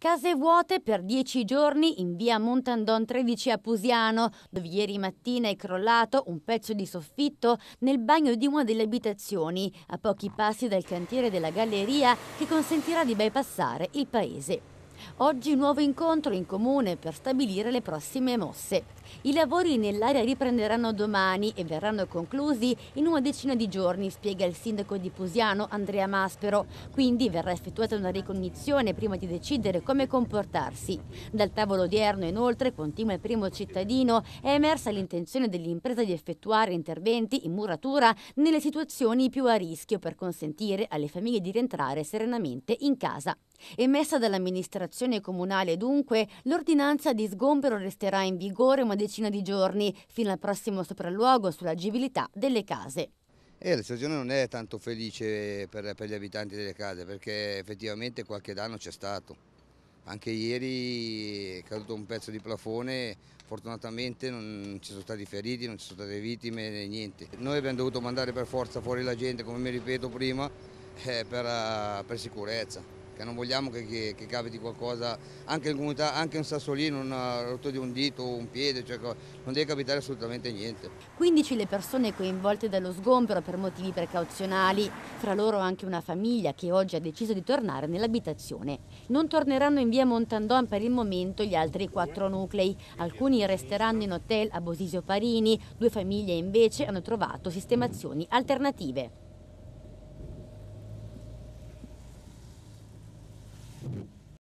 Case vuote per dieci giorni in via Montandon 13 a Pusiano, dove ieri mattina è crollato un pezzo di soffitto nel bagno di una delle abitazioni, a pochi passi dal cantiere della galleria che consentirà di bypassare il paese. Oggi un nuovo incontro in comune per stabilire le prossime mosse. I lavori nell'area riprenderanno domani e verranno conclusi in una decina di giorni, spiega il sindaco di Pusiano Andrea Maspero. Quindi verrà effettuata una ricognizione prima di decidere come comportarsi. Dal tavolo odierno inoltre, continua il primo cittadino, è emersa l'intenzione dell'impresa di effettuare interventi in muratura nelle situazioni più a rischio per consentire alle famiglie di rientrare serenamente in casa. Emessa dall'amministrazione comunale dunque, l'ordinanza di sgombero resterà in vigore una decina di giorni, fino al prossimo sopralluogo sull'agibilità delle case. Eh, la situazione non è tanto felice per, per, gli abitanti delle case perché effettivamente qualche danno c'è stato. Anche ieri è caduto un pezzo di plafone, fortunatamente non ci sono stati feriti, non ci sono state vittime, niente. Noi abbiamo dovuto mandare per forza fuori la gente, come mi ripeto prima, eh, per, eh, per sicurezza perché non vogliamo che, che, che capiti qualcosa, anche, comunità, anche un sassolino, un rotto di un dito, un piede, cioè, non deve capitare assolutamente niente. 15 le persone coinvolte dallo sgombero per motivi precauzionali, fra loro anche una famiglia che oggi ha deciso di tornare nell'abitazione. Non torneranno in via Montandon per il momento gli altri quattro nuclei, alcuni resteranno in hotel a Bosisio Parini, due famiglie invece hanno trovato sistemazioni alternative.